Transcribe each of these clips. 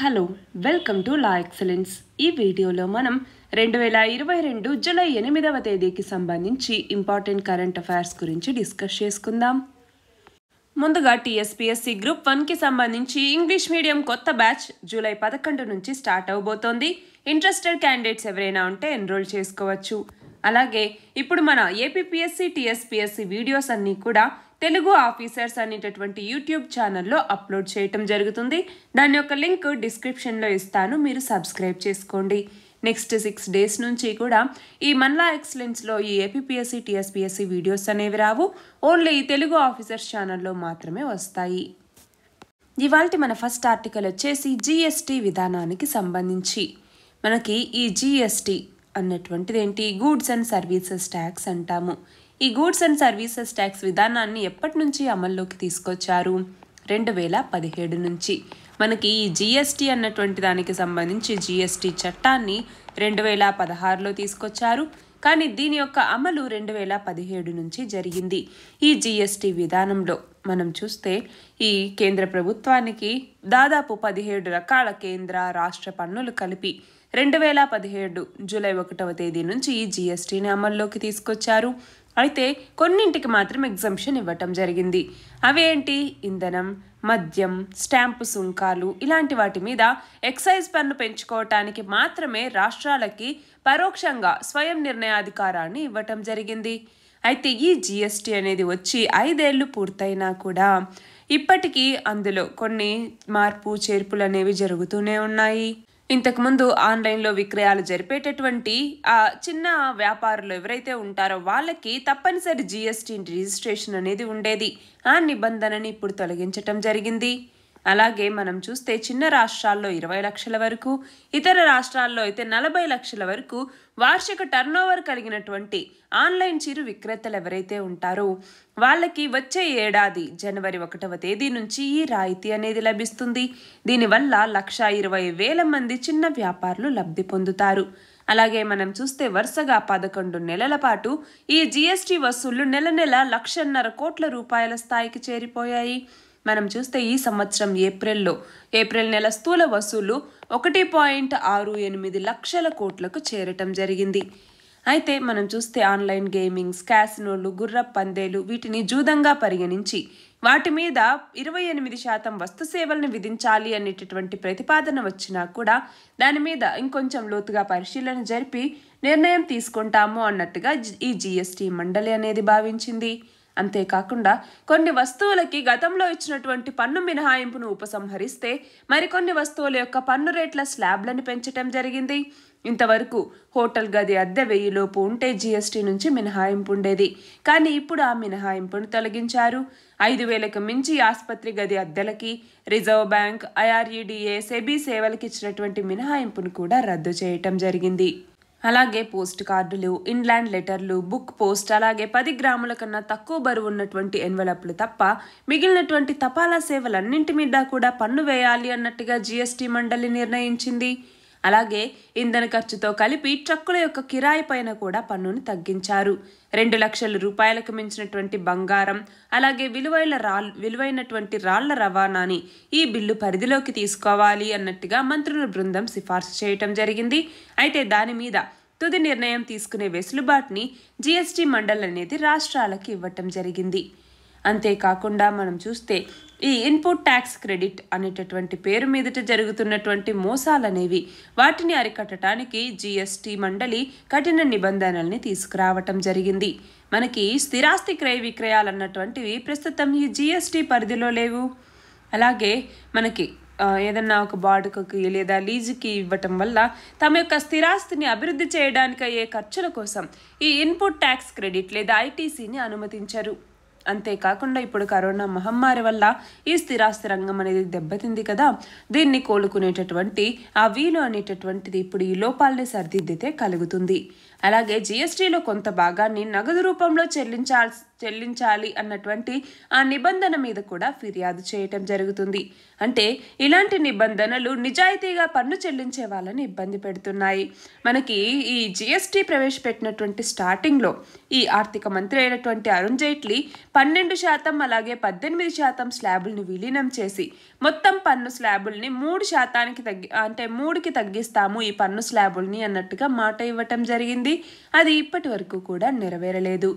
hello welcome to La Excellence ఈ వీడియోలో మనం రెండు వేల ఇరవై రెండు జూలై ఎనిమిదవ తేదీకి సంబంధించి ఇంపార్టెంట్ కరెంట్ అఫైర్స్ గురించి డిస్కస్ చేసుకుందాం ముందుగా టీఎస్పీఎస్సీ గ్రూప్ వన్కి సంబంధించి ఇంగ్లీష్ మీడియం కొత్త బ్యాచ్ జూలై పదకొండు నుంచి స్టార్ట్ అవబోతోంది ఇంట్రెస్టెడ్ క్యాండిడేట్స్ ఎవరైనా ఉంటే ఎన్రోల్ చేసుకోవచ్చు అలాగే ఇప్పుడు మన ఏపీఎస్సి టీఎస్పీఎస్సి వీడియోస్ అన్నీ కూడా తెలుగు ఆఫీసర్స్ అనేటటువంటి యూట్యూబ్ ఛానల్లో అప్లోడ్ చేయటం జరుగుతుంది దాని యొక్క లింక్ డిస్క్రిప్షన్లో ఇస్తాను మీరు సబ్స్క్రైబ్ చేసుకోండి నెక్స్ట్ సిక్స్ డేస్ నుంచి కూడా ఈ మన్లా ఎక్సలెన్స్లో ఈ ఏపీఎస్సి టీఎస్పీఎస్సి వీడియోస్ అనేవి రావు ఓన్లీ తెలుగు ఆఫీసర్స్ ఛానల్లో మాత్రమే వస్తాయి ఇవాళ మన ఫస్ట్ ఆర్టికల్ వచ్చేసి జిఎస్టి విధానానికి సంబంధించి మనకి ఈ జిఎస్టి అన్నటువంటిది ఏంటి గూడ్స్ అండ్ సర్వీసెస్ ట్యాక్స్ అంటాము ఈ గూడ్స్ అండ్ సర్వీసెస్ ట్యాక్స్ విధానాన్ని ఎప్పటి నుంచి అమల్లోకి తీసుకొచ్చారు రెండు వేల పదిహేడు నుంచి మనకి ఈ జిఎస్టీ అన్నటువంటి దానికి సంబంధించి జిఎస్టీ చట్టాన్ని రెండు వేల పదహారులో తీసుకొచ్చారు కానీ దీని యొక్క అమలు రెండు వేల పదిహేడు నుంచి జరిగింది ఈ జిఎస్టీ విధానంలో మనం చూస్తే ఈ కేంద్ర ప్రభుత్వానికి దాదాపు పదిహేడు రకాల కేంద్ర రాష్ట్ర పన్నులు కలిపి రెండు వేల పదిహేడు జూలై ఒకటవ తేదీ నుంచి ఈ జీఎస్టీని అమల్లోకి తీసుకొచ్చారు అయితే కొన్నింటికి మాత్రం ఎగ్జంప్షన్ ఇవ్వటం జరిగింది అవేంటి ఇంధనం మద్యం స్టాంపు సుంకాలు ఇలాంటి వాటి మీద ఎక్సైజ్ పన్ను పెంచుకోవటానికి మాత్రమే రాష్ట్రాలకి పరోక్షంగా స్వయం నిర్ణయాధికారాన్ని ఇవ్వటం జరిగింది అయితే ఈ జీఎస్టీ అనేది వచ్చి ఐదేళ్లు పూర్తయినా కూడా ఇప్పటికీ అందులో కొన్ని మార్పు చేర్పులు అనేవి జరుగుతూనే ఉన్నాయి ఇంతకుముందు ఆన్లైన్లో విక్రయాలు జరిపేటటువంటి ఆ చిన్న వ్యాపారులు ఎవరైతే ఉంటారో వాళ్ళకి తప్పనిసరి జిఎస్టీ రిజిస్ట్రేషన్ అనేది ఉండేది ఆ నిబంధనని ఇప్పుడు తొలగించటం జరిగింది అలాగే మనం చూస్తే చిన్న రాష్ట్రాల్లో ఇరవై లక్షల వరకు ఇతర రాష్ట్రాల్లో అయితే నలభై లక్షల వరకు వార్షిక టర్నోవర్ కలిగినటువంటి ఆన్లైన్ చిరు విక్రేతలు ఎవరైతే ఉంటారో వాళ్ళకి వచ్చే ఏడాది జనవరి ఒకటవ తేదీ నుంచి ఈ రాయితీ అనేది లభిస్తుంది దీనివల్ల లక్ష ఇరవై వేల మంది చిన్న వ్యాపారులు లబ్ధి పొందుతారు అలాగే మనం చూస్తే వరుసగా పదకొండు నెలల పాటు ఈ జీఎస్టీ వసూళ్లు నెల నెల లక్షన్నర కోట్ల రూపాయల స్థాయికి చేరిపోయాయి మనం చూస్తే ఈ సంవత్సరం ఏప్రిల్లో ఏప్రిల్ నెల స్థూల వసూలు ఒకటి పాయింట్ ఆరు ఎనిమిది లక్షల కోట్లకు చేరటం జరిగింది అయితే మనం చూస్తే ఆన్లైన్ గేమింగ్ స్కాసినోళ్లు గుర్ర పందేలు వీటిని జూదంగా పరిగణించి వాటి మీద ఇరవై ఎనిమిది శాతం వస్తు సేవలను విధించాలి అనేటటువంటి ప్రతిపాదన వచ్చినా కూడా దాని మీద ఇంకొంచెం లోతుగా పరిశీలన జరిపి నిర్ణయం తీసుకుంటాము అన్నట్టుగా ఈ జీఎస్టీ మండలి అనేది భావించింది అంతేకాకుండా కొన్ని వస్తువులకి గతంలో ఇచ్చినటువంటి పన్ను మినహాయింపును ఉపసంహరిస్తే మరికొన్ని వస్తువుల యొక్క పన్ను రేట్ల స్లాబ్లను పెంచటం జరిగింది ఇంతవరకు హోటల్ గది అద్దె వెయ్యిలోపు ఉంటే జీఎస్టీ నుంచి మినహాయింపు ఉండేది కానీ ఇప్పుడు ఆ మినహాయింపును తొలగించారు ఐదు వేలకు మించి ఆసుపత్రి గది అద్దెలకి రిజర్వ్ బ్యాంక్ ఐఆర్ఈడిఏ సెబీ సేవలకు ఇచ్చినటువంటి మినహాయింపును కూడా రద్దు చేయటం జరిగింది అలాగే పోస్ట్ కార్డులు ఇన్లాండ్ లెటర్లు బుక్ పోస్ట్ అలాగే పది గ్రాముల కన్నా తక్కువ బరువు ఉన్నటువంటి ఎన్వలప్లు తప్ప మిగిలినటువంటి తపాలా సేవలన్నింటి మీద కూడా పన్ను వేయాలి అన్నట్టుగా జీఎస్టీ మండలి నిర్ణయించింది అలాగే ఇంధన ఖర్చుతో కలిపి ట్రక్కుల యొక్క కిరాయి పైన కూడా పన్నును తగ్గించారు రెండు లక్షల రూపాయలకు మించినటువంటి బంగారం అలాగే విలువైన రాల్ విలువైనటువంటి రాళ్ల రవాణాని ఈ బిల్లు పరిధిలోకి తీసుకోవాలి అన్నట్టుగా మంత్రుల బృందం సిఫార్సు చేయటం జరిగింది అయితే దాని మీద తుది నిర్ణయం తీసుకునే వెసులుబాటుని జీఎస్టీ మండలి అనేది రాష్ట్రాలకు ఇవ్వటం జరిగింది అంతేకాకుండా మనం చూస్తే ఈ ఇన్పుట్ ట్యాక్స్ క్రెడిట్ అనేటటువంటి పేరు మీదట జరుగుతున్నటువంటి మోసాలనేవి వాటిని అరికట్టడానికి జీఎస్టీ మండలి కఠిన నిబంధనల్ని తీసుకురావటం జరిగింది మనకి స్థిరాస్తి క్రయ విక్రయాలు అన్నటువంటివి ప్రస్తుతం ఈ జీఎస్టీ పరిధిలో లేవు అలాగే మనకి ఏదన్నా ఒక బాడుకకి లేదా లీజుకి ఇవ్వటం వల్ల తమ యొక్క స్థిరాస్తిని అభివృద్ధి చేయడానికి అయ్యే ఖర్చుల కోసం ఈ ఇన్పుట్ ట్యాక్స్ క్రెడిట్ లేదా ఐటీసీని అనుమతించరు అంతేకాకుండా ఇప్పుడు కరోనా మహమ్మారి వల్ల ఈ స్థిరాస్తి రంగం అనేది దెబ్బతింది కదా దీన్ని కోలుకునేటటువంటి ఆ వీలు అనేటటువంటిది ఇప్పుడు ఈ లోపాలని సరిదిద్దితే కలుగుతుంది అలాగే జిఎస్టీలో కొంత భాగాన్ని నగదు రూపంలో చెల్లించాల్సి చెల్లించాలి అన్నటువంటి ఆ నిబంధన మీద కూడా ఫిర్యాదు చేయటం జరుగుతుంది అంటే ఇలాంటి నిబంధనలు నిజాయితీగా పన్ను చెల్లించే వాళ్ళని ఇబ్బంది పెడుతున్నాయి మనకి ఈ జిఎస్టీ ప్రవేశపెట్టినటువంటి స్టార్టింగ్లో ఈ ఆర్థిక మంత్రి అయినటువంటి అరుణ్ జైట్లీ పన్నెండు శాతం అలాగే పద్దెనిమిది శాతం స్లాబుల్ని విలీనం చేసి మొత్తం పన్ను స్లాబుల్ని మూడు శాతానికి తగ్గి అంటే మూడుకి తగ్గిస్తాము ఈ పన్ను స్లాబుల్ని అన్నట్టుగా మాట ఇవ్వటం జరిగింది అది ఇప్పటి వరకు కూడా నెరవేరలేదు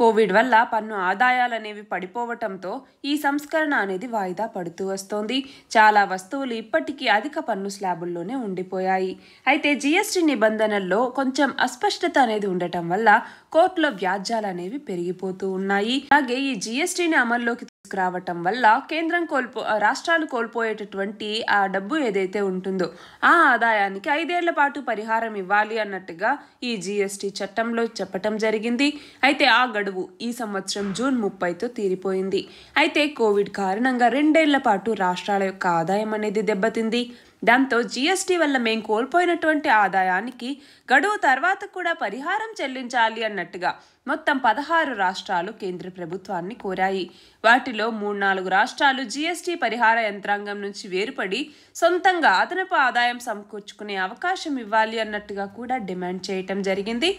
కోవిడ్ వల్ల పన్ను ఆదాయాలనేవి పడిపోవటంతో ఈ సంస్కరణ అనేది వాయిదా పడుతూ వస్తోంది చాలా వస్తువులు ఇప్పటికీ అధిక పన్ను స్లాబుల్లోనే ఉండిపోయాయి అయితే జీఎస్టీ నిబంధనల్లో కొంచెం అస్పష్టత అనేది ఉండటం వల్ల కోర్టులో వ్యాజ్యాలు అనేవి పెరిగిపోతూ ఉన్నాయి అలాగే ఈ జీఎస్టీని అమల్లోకి తీసుకురావటం వల్ల కేంద్రం కోల్పో రాష్ట్రాలు కోల్పోయేటటువంటి ఆ డబ్బు ఏదైతే ఉంటుందో ఆ ఆదాయానికి ఐదేళ్ల పాటు పరిహారం ఇవ్వాలి అన్నట్టుగా ఈ జీఎస్టీ చట్టంలో చెప్పటం జరిగింది అయితే ఆ గడువు ఈ సంవత్సరం జూన్ ముప్పైతో తీరిపోయింది అయితే కోవిడ్ కారణంగా రెండేళ్ల పాటు రాష్ట్రాల యొక్క ఆదాయం అనేది దెబ్బతింది దాంతో జీఎస్టీ వల్ల మేం కోల్పోయినటువంటి ఆదాయానికి గడువు తర్వాత కూడా పరిహారం చెల్లించాలి అన్నట్టుగా మొత్తం పదహారు రాష్ట్రాలు కేంద్ర ప్రభుత్వాన్ని కోరాయి వాటిలో మూడు నాలుగు రాష్ట్రాలు జీఎస్టీ పరిహార యంత్రాంగం నుంచి వేరుపడి సొంతంగా అదనపు ఆదాయం సమకూర్చుకునే అవకాశం ఇవ్వాలి అన్నట్టుగా కూడా డిమాండ్ చేయటం జరిగింది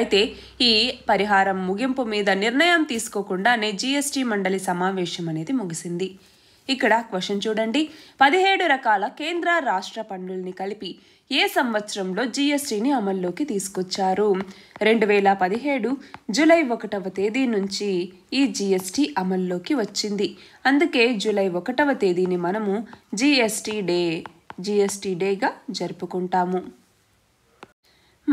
అయితే ఈ పరిహారం ముగింపు మీద నిర్ణయం తీసుకోకుండానే జీఎస్టీ మండలి సమావేశం అనేది ముగిసింది ఇక్కడ క్వశ్చన్ చూడండి పదిహేడు రకాల కేంద్ర రాష్ట్ర పన్నుల్ని కలిపి ఏ సంవత్సరంలో జీఎస్టీని అమల్లోకి తీసుకొచ్చారు రెండు వేల పదిహేడు జూలై ఒకటవ తేదీ నుంచి ఈ జీఎస్టీ అమల్లోకి వచ్చింది అందుకే జూలై ఒకటవ తేదీని మనము జీఎస్టీ డే జీఎస్టీ డేగా జరుపుకుంటాము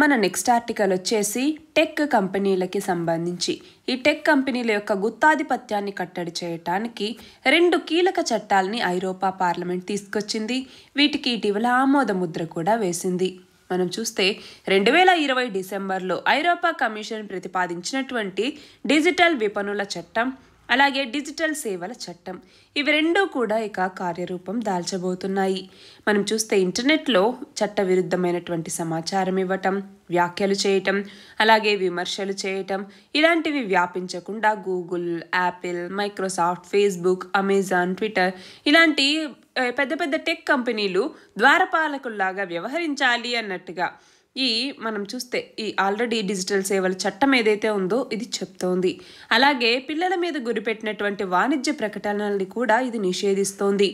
మన నెక్స్ట్ ఆర్టికల్ వచ్చేసి టెక్ కంపెనీలకి సంబంధించి ఈ టెక్ కంపెనీల యొక్క గుత్తాధిపత్యాన్ని కట్టడి చేయటానికి రెండు కీలక చట్టాలని ఐరోపా పార్లమెంట్ తీసుకొచ్చింది వీటికి ఇటీవల ఆమోద ముద్ర కూడా వేసింది మనం చూస్తే రెండు వేల ఇరవై డిసెంబర్లో ఐరోపా కమిషన్ ప్రతిపాదించినటువంటి డిజిటల్ విపణుల చట్టం అలాగే డిజిటల్ సేవల చట్టం ఇవి రెండూ కూడా ఇక కార్యరూపం దాల్చబోతున్నాయి మనం చూస్తే ఇంటర్నెట్లో చట్టవిరుద్ధమైనటువంటి సమాచారం ఇవ్వటం వ్యాఖ్యలు చేయటం అలాగే విమర్శలు చేయటం ఇలాంటివి వ్యాపించకుండా Google Apple Microsoft Facebook Amazon Twitter ఇలాంటి పెద్ద పెద్ద టెక్ కంపెనీలు ద్వారపాలకుల్లాగా వ్యవహరించాలి అన్నట్టుగా ఈ మనం చూస్తే ఈ ఆల్రెడీ డిజిటల్ సేవల చట్టం ఏదైతే ఉందో ఇది చెప్తోంది అలాగే పిల్లల మీద గురిపెట్టినటువంటి వాణిజ్య ప్రకటనల్ని కూడా ఇది నిషేధిస్తోంది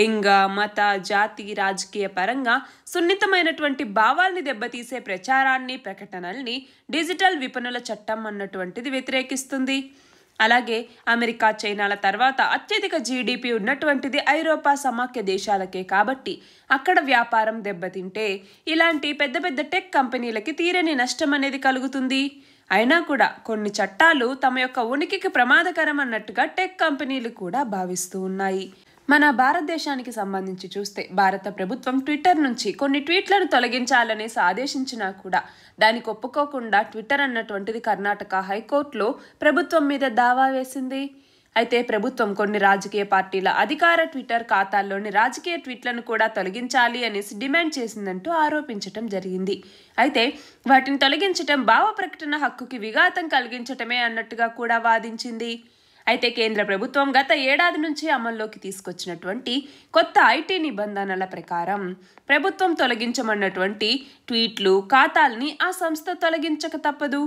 లింగ మత జాతి రాజకీయ పరంగా సున్నితమైనటువంటి భావాల్ని దెబ్బతీసే ప్రచారాన్ని ప్రకటనల్ని డిజిటల్ విపణుల చట్టం అన్నటువంటిది వ్యతిరేకిస్తుంది అలాగే అమెరికా చైనాల తర్వాత అత్యధిక జీడిపి ఉన్నటువంటిది ఐరోపా సమాఖ్య దేశాలకే కాబట్టి అక్కడ వ్యాపారం దెబ్బతింటే ఇలాంటి పెద్ద పెద్ద టెక్ కంపెనీలకి తీరని నష్టం అనేది కలుగుతుంది అయినా కూడా కొన్ని చట్టాలు తమ యొక్క ఉనికికి ప్రమాదకరం అన్నట్టుగా టెక్ కంపెనీలు కూడా భావిస్తూ ఉన్నాయి మన భారతదేశానికి సంబంధించి చూస్తే భారత ప్రభుత్వం ట్విట్టర్ నుంచి కొన్ని ట్వీట్లను తొలగించాలనేసి ఆదేశించినా కూడా దానికి ఒప్పుకోకుండా ట్విట్టర్ అన్నటువంటిది కర్ణాటక హైకోర్టులో ప్రభుత్వం మీద దావా వేసింది అయితే ప్రభుత్వం కొన్ని రాజకీయ పార్టీల అధికార ట్విట్టర్ ఖాతాల్లోని రాజకీయ ట్వీట్లను కూడా తొలగించాలి అనేసి డిమాండ్ చేసిందంటూ ఆరోపించటం జరిగింది అయితే వాటిని తొలగించటం భావ ప్రకటన హక్కుకి విఘాతం కలిగించటమే అన్నట్టుగా కూడా వాదించింది అయితే కేంద్ర ప్రభుత్వం గత ఏడాది నుంచి అమల్లోకి తీసుకొచ్చినటువంటి కొత్త ఐటీ నిబంధనల ప్రకారం ప్రభుత్వం తొలగించమన్నటువంటి ట్వీట్లు ఖాతాల్ని ఆ సంస్థ తొలగించక తప్పదు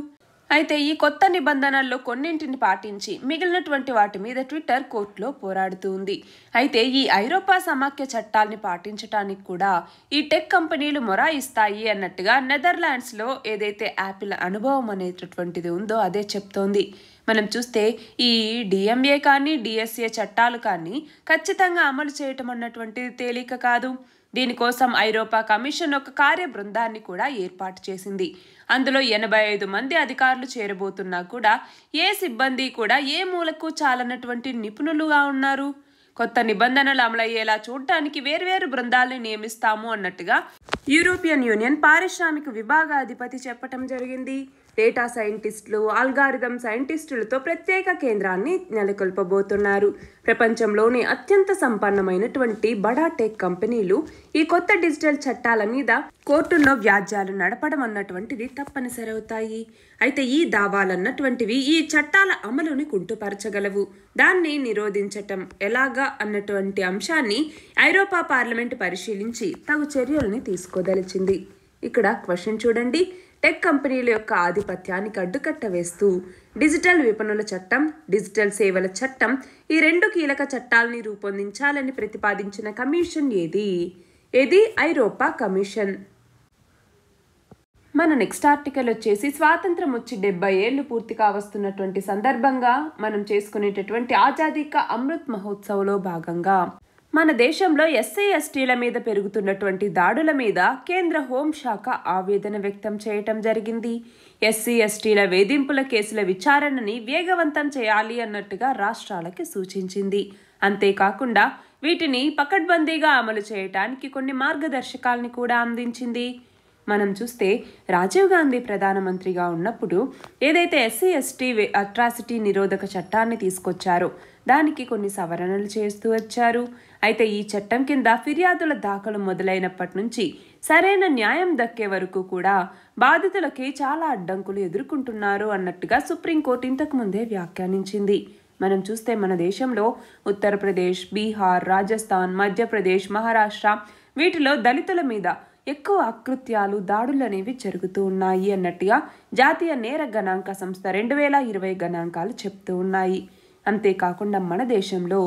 అయితే ఈ కొత్త నిబంధనల్లో కొన్నింటిని పాటించి మిగిలినటువంటి వాటి మీద ట్విట్టర్ కోర్టులో పోరాడుతూ ఉంది అయితే ఈ ఐరోపా సమాఖ్య చట్టాల్ని పాటించడానికి కూడా ఈ టెక్ కంపెనీలు మొరాయిస్తాయి అన్నట్టుగా నెదర్లాండ్స్లో ఏదైతే యాపిల్ అనుభవం అనేటటువంటిది ఉందో అదే చెప్తోంది మనం చూస్తే ఈ డిఎంఏ కానీ డిఎస్ఏ చట్టాలు కానీ ఖచ్చితంగా అమలు చేయటం అన్నటువంటిది తేలిక కాదు దీనికోసం ఐరోపా కమిషన్ ఒక కార్య బృందాన్ని కూడా ఏర్పాటు చేసింది అందులో ఎనభై ఐదు మంది అధికారులు చేరబోతున్నా కూడా ఏ సిబ్బంది కూడా ఏ మూలకు చాలనటువంటి నిపుణులుగా ఉన్నారు కొత్త నిబంధనలు అమలయ్యేలా చూడటానికి వేర్వేరు బృందాల్ని నియమిస్తాము అన్నట్టుగా యూరోపియన్ యూనియన్ పారిశ్రామిక విభాగాధిపతి చెప్పటం జరిగింది డేటా సైంటిస్టులు ఆల్గారిథం సైంటిస్టులతో ప్రత్యేక కేంద్రాన్ని నెలకొల్పబోతున్నారు ప్రపంచంలోని అత్యంత సంపన్నమైనటువంటి బడా టెక్ కంపెనీలు ఈ కొత్త డిజిటల్ చట్టాల మీద కోర్టుల్లో వ్యాజ్యాలు నడపడం అన్నటువంటిది తప్పనిసరి అవుతాయి అయితే ఈ దావాలన్నటువంటివి ఈ చట్టాల అమలుని కుంటుపరచగలవు దాన్ని నిరోధించటం ఎలాగా అన్నటువంటి అంశాన్ని ఐరోపా పార్లమెంట్ పరిశీలించి తగు చర్యల్ని తీసుకోదలిచింది ఇక్కడ క్వశ్చన్ చూడండి టెక్ కంపెనీల యొక్క ఆధిపత్యానికి అడ్డుకట్ట వేస్తూ డిజిటల్ విపణుల చట్టం డిజిటల్ సేవల చట్టం ఈ రెండు కీలక చట్టాలని రూపొందించాలని ప్రతిపాదించిన కమిషన్ ఏది ఏది ఐరోపా కమిషన్ మన నెక్స్ట్ ఆర్టికల్ వచ్చేసి స్వాతంత్రం వచ్చి డెబ్బై ఏళ్ళు పూర్తిగా వస్తున్నటువంటి సందర్భంగా మనం చేసుకునేటటువంటి ఆజాదీ అమృత్ మహోత్సవ్లో భాగంగా మన దేశంలో ఎస్సీ ఎస్టీల మీద పెరుగుతున్నటువంటి దాడుల మీద కేంద్ర హోంశాఖ ఆవేదన వ్యక్తం చేయటం జరిగింది ఎస్సీ ఎస్టీల వేధింపుల కేసుల విచారణని వేగవంతం చేయాలి అన్నట్టుగా రాష్ట్రాలకి సూచించింది అంతేకాకుండా వీటిని పకడ్బందీగా అమలు చేయటానికి కొన్ని మార్గదర్శకాల్ని కూడా అందించింది మనం చూస్తే రాజీవ్ గాంధీ ప్రధానమంత్రిగా ఉన్నప్పుడు ఏదైతే ఎస్సీ ఎస్టీ అట్రాసిటీ నిరోధక చట్టాన్ని తీసుకొచ్చారో దానికి కొన్ని సవరణలు చేస్తూ వచ్చారు అయితే ఈ చట్టం కింద ఫిర్యాదుల దాఖలు మొదలైనప్పటి నుంచి సరైన న్యాయం దక్కే వరకు కూడా బాధితులకి చాలా అడ్డంకులు ఎదుర్కొంటున్నారు అన్నట్టుగా సుప్రీంకోర్టు ఇంతకుముందే వ్యాఖ్యానించింది మనం చూస్తే మన దేశంలో ఉత్తరప్రదేశ్ బీహార్ రాజస్థాన్ మధ్యప్రదేశ్ మహారాష్ట్ర వీటిలో దళితుల మీద ఎక్కువ అకృత్యాలు దాడులు అనేవి జరుగుతూ ఉన్నాయి అన్నట్టుగా జాతీయ నేర గణాంక సంస్థ రెండు వేల ఇరవై గణాంకాలు చెప్తూ ఉన్నాయి అంతేకాకుండా మన దేశంలో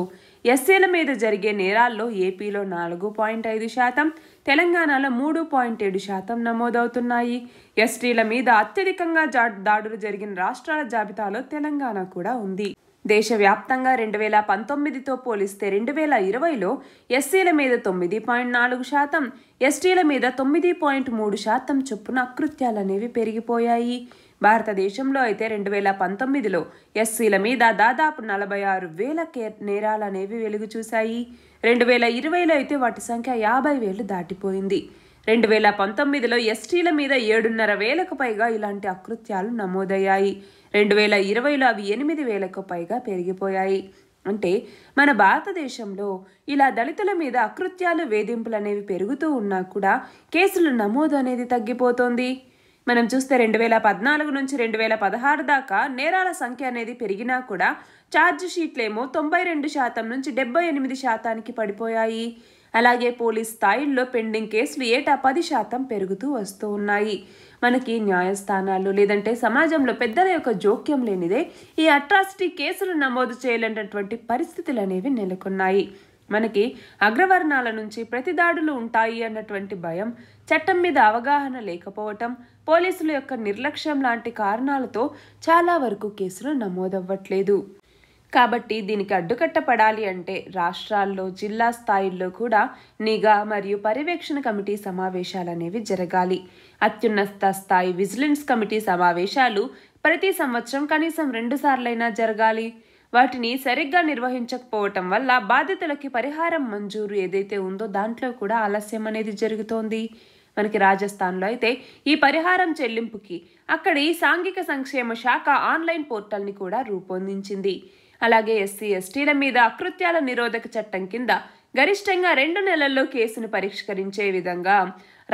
ఎస్సీల మీద జరిగే నేరాల్లో ఏపీలో నాలుగు పాయింట్ ఐదు శాతం తెలంగాణలో మూడు పాయింట్ ఏడు శాతం నమోదవుతున్నాయి ఎస్టీల మీద అత్యధికంగా దాడులు జరిగిన రాష్ట్రాల జాబితాలో తెలంగాణ కూడా ఉంది దేశవ్యాప్తంగా రెండు వేల పంతొమ్మిదితో పోలిస్తే రెండు వేల ఇరవైలో ఎస్సీల మీద తొమ్మిది పాయింట్ నాలుగు శాతం ఎస్టీల మీద తొమ్మిది పాయింట్ మూడు శాతం చొప్పున అకృత్యాలనేవి పెరిగిపోయాయి భారతదేశంలో అయితే రెండు వేల పంతొమ్మిదిలో ఎస్సీల మీద దాదాపు నలభై ఆరు వేల కే నేరాలనేవి వెలుగు చూశాయి రెండు వేల ఇరవైలో అయితే వాటి సంఖ్య యాభై వేలు దాటిపోయింది రెండు వేల పంతొమ్మిదిలో ఎస్టీల మీద ఏడున్నర వేలకు పైగా ఇలాంటి అకృత్యాలు నమోదయ్యాయి రెండు వేల ఇరవైలో అవి ఎనిమిది వేలకు పైగా పెరిగిపోయాయి అంటే మన భారతదేశంలో ఇలా దళితుల మీద అకృత్యాలు వేధింపులు అనేవి పెరుగుతూ ఉన్నా కూడా కేసులు నమోదు అనేది తగ్గిపోతోంది మనం చూస్తే రెండు వేల పద్నాలుగు నుంచి రెండు వేల పదహారు దాకా నేరాల సంఖ్య అనేది పెరిగినా కూడా ఛార్జ్ షీట్లేమో తొంభై రెండు శాతం నుంచి డెబ్బై ఎనిమిది శాతానికి పడిపోయాయి అలాగే పోలీస్ స్థాయిల్లో పెండింగ్ కేసులు ఏటా పది శాతం పెరుగుతూ వస్తూ ఉన్నాయి మనకి న్యాయస్థానాలు లేదంటే సమాజంలో పెద్దల యొక్క జోక్యం లేనిదే ఈ అట్రాసిటీ కేసులు నమోదు చేయలేనటువంటి పరిస్థితులు అనేవి నెలకొన్నాయి మనకి అగ్రవర్ణాల నుంచి ప్రతిదాడులు ఉంటాయి అన్నటువంటి భయం చట్టం మీద అవగాహన లేకపోవటం పోలీసుల యొక్క నిర్లక్ష్యం లాంటి కారణాలతో చాలా వరకు కేసులు నమోదవ్వట్లేదు కాబట్టి దీనికి అడ్డుకట్టపడాలి అంటే రాష్ట్రాల్లో జిల్లా స్థాయిల్లో కూడా నిఘా మరియు పర్యవేక్షణ కమిటీ సమావేశాలు అనేవి జరగాలి అత్యున్నత స్థాయి విజిలెన్స్ కమిటీ సమావేశాలు ప్రతి సంవత్సరం కనీసం రెండుసార్లైనా జరగాలి వాటిని సరిగ్గా నిర్వహించకపోవటం వల్ల బాధితులకి పరిహారం మంజూరు ఏదైతే ఉందో దాంట్లో కూడా ఆలస్యం అనేది జరుగుతోంది మనకి రాజస్థాన్లో అయితే ఈ పరిహారం చెల్లింపుకి అక్కడి సాంఘిక సంక్షేమ శాఖ ఆన్లైన్ పోర్టల్ని కూడా రూపొందించింది అలాగే ఎస్సీ ఎస్టీల మీద అకృత్యాల నిరోధక చట్టం కింద గరిష్టంగా రెండు నెలల్లో కేసును పరిష్కరించే విధంగా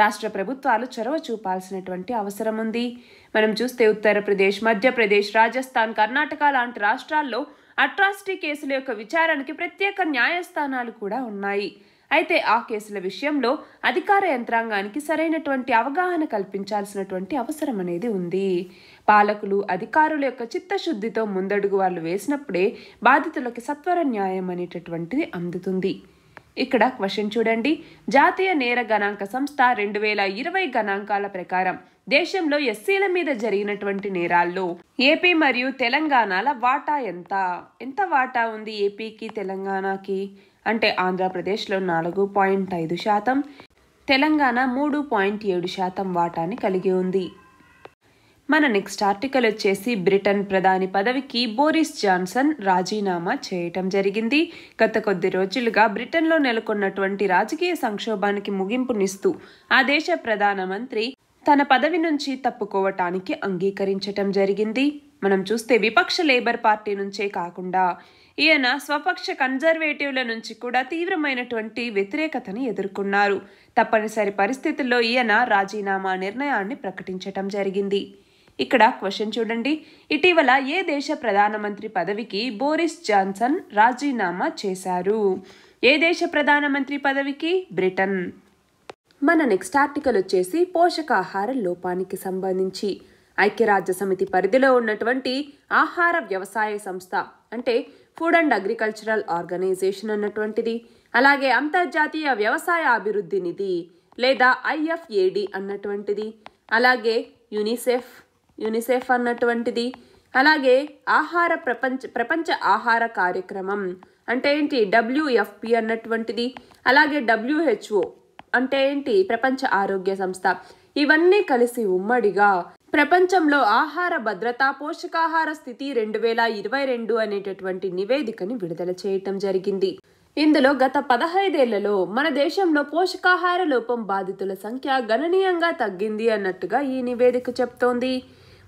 రాష్ట్ర ప్రభుత్వాలు చొరవ చూపాల్సినటువంటి అవసరం ఉంది మనం చూస్తే ఉత్తరప్రదేశ్ మధ్యప్రదేశ్ రాజస్థాన్ కర్ణాటక లాంటి రాష్ట్రాల్లో అట్రాసిటీ కేసుల యొక్క విచారణకి ప్రత్యేక న్యాయస్థానాలు కూడా ఉన్నాయి అయితే ఆ కేసుల విషయంలో అధికార యంత్రాంగానికి సరైనటువంటి అవగాహన కల్పించాల్సినటువంటి అవసరం అనేది ఉంది పాలకులు అధికారుల యొక్క చిత్తశుద్ధితో ముందడుగు వాళ్ళు వేసినప్పుడే బాధితులకు సత్వర న్యాయం అనేటటువంటిది అందుతుంది ఇక్కడ క్వశ్చన్ చూడండి జాతీయ నేర గణాంక సంస్థ రెండు వేల ఇరవై గణాంకాల ప్రకారం దేశంలో ఎస్సీల మీద జరిగినటువంటి నేరాల్లో ఏపీ మరియు తెలంగాణల వాటా ఎంత ఎంత వాటా ఉంది ఏపీకి తెలంగాణకి అంటే ఆంధ్రప్రదేశ్లో నాలుగు పాయింట్ ఐదు శాతం తెలంగాణ మూడు పాయింట్ ఏడు శాతం వాటాని కలిగి ఉంది మన నెక్స్ట్ ఆర్టికల్ వచ్చేసి బ్రిటన్ ప్రధాని పదవికి బోరిస్ జాన్సన్ రాజీనామా చేయటం జరిగింది గత కొద్ది రోజులుగా బ్రిటన్లో నెలకొన్నటువంటి రాజకీయ సంక్షోభానికి ముగింపునిస్తూ ఆ దేశ ప్రధానమంత్రి తన పదవి నుంచి తప్పుకోవటానికి అంగీకరించటం జరిగింది మనం చూస్తే విపక్ష లేబర్ పార్టీ నుంచే కాకుండా ఈయన స్వపక్ష కన్జర్వేటివ్ల నుంచి కూడా తీవ్రమైనటువంటి వ్యతిరేకతని ఎదుర్కొన్నారు తప్పనిసరి పరిస్థితుల్లో ఈయన రాజీనామా నిర్ణయాన్ని ప్రకటించటం జరిగింది ఇక్కడ క్వశ్చన్ చూడండి ఇటీవల ఏ దేశ ప్రధానమంత్రి పదవికి బోరిస్ జాన్సన్ రాజీనామా చేశారు ఏ దేశ ప్రధానమంత్రి పదవికి బ్రిటన్ మన నెక్స్ట్ ఆర్టికల్ వచ్చేసి పోషకాహార లోపానికి సంబంధించి ఐక్యరాజ్య సమితి పరిధిలో ఉన్నటువంటి ఆహార వ్యవసాయ సంస్థ అంటే ఫుడ్ అండ్ అగ్రికల్చరల్ ఆర్గనైజేషన్ అన్నటువంటిది అలాగే అంతర్జాతీయ వ్యవసాయ అభివృద్ధి నిధి లేదా ఐఎఫ్ఏడి అన్నటువంటిది అలాగే యునిసెఫ్ యునిసెఫ్ అన్నటువంటిది అలాగే ఆహార ప్రపంచ ప్రపంచ ఆహార కార్యక్రమం అంటే ఏంటి డబ్ల్యూఎఫ్పి అన్నటువంటిది అలాగే డబ్ల్యూహెచ్ఓ అంటే ఏంటి ప్రపంచ ఆరోగ్య సంస్థ ఇవన్నీ కలిసి ఉమ్మడిగా ప్రపంచంలో ఆహార భద్రత పోషకాహార స్థితి రెండు వేల ఇరవై రెండు అనేటటువంటి నివేదికని విడుదల చేయటం జరిగింది ఇందులో గత పదహైదేళ్లలో మన దేశంలో పోషకాహార లోపం బాధితుల సంఖ్య గణనీయంగా తగ్గింది అన్నట్టుగా ఈ నివేదిక చెప్తోంది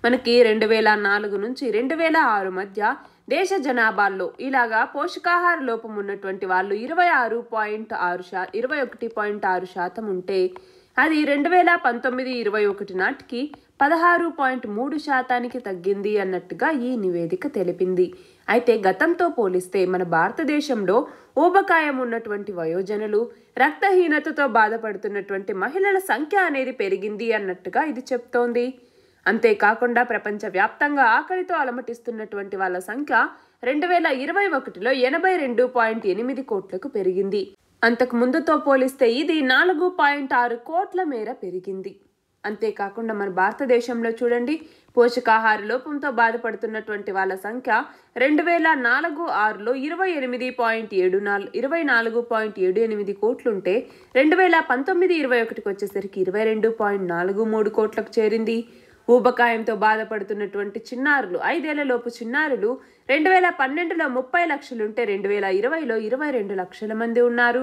మనకి రెండు వేల నాలుగు నుంచి రెండు వేల ఆరు మధ్య దేశ జనాభాల్లో ఇలాగా పోషకాహార లోపం ఉన్నటువంటి వాళ్ళు ఇరవై ఆరు పాయింట్ ఆరు శా ఇరవై ఒకటి పాయింట్ ఆరు శాతం ఉంటే అది రెండు వేల పంతొమ్మిది ఇరవై ఒకటి నాటికి పదహారు పాయింట్ మూడు శాతానికి తగ్గింది అన్నట్టుగా ఈ నివేదిక తెలిపింది అయితే గతంతో పోలిస్తే మన భారతదేశంలో ఊబకాయం ఉన్నటువంటి వయోజనులు రక్తహీనతతో బాధపడుతున్నటువంటి మహిళల సంఖ్య అనేది పెరిగింది అన్నట్టుగా ఇది చెప్తోంది అంతేకాకుండా ప్రపంచవ్యాప్తంగా ఆకలితో అలమటిస్తున్నటువంటి వాళ్ళ సంఖ్య రెండు వేల ఇరవై ఒకటిలో ఎనభై రెండు పాయింట్ ఎనిమిది కోట్లకు పెరిగింది అంతకు ముందుతో పోలిస్తే ఇది నాలుగు పాయింట్ ఆరు కోట్ల మేర పెరిగింది అంతేకాకుండా మన భారతదేశంలో చూడండి పోషకాహార లోపంతో బాధపడుతున్నటువంటి వాళ్ళ సంఖ్య రెండు వేల నాలుగు ఆరులో ఇరవై ఎనిమిది పాయింట్ ఏడు నాలుగు ఇరవై నాలుగు పాయింట్ ఏడు ఎనిమిది కోట్లుంటే రెండు వేల పంతొమ్మిది ఇరవై ఒకటికి వచ్చేసరికి ఇరవై రెండు పాయింట్ నాలుగు మూడు కోట్లకు చేరింది ఊబకాయంతో బాధపడుతున్నటువంటి చిన్నారులు ఐదేళ్లలోపు చిన్నారులు రెండు వేల పన్నెండులో ముప్పై లక్షలుంటే రెండు వేల ఇరవైలో ఇరవై రెండు లక్షల మంది ఉన్నారు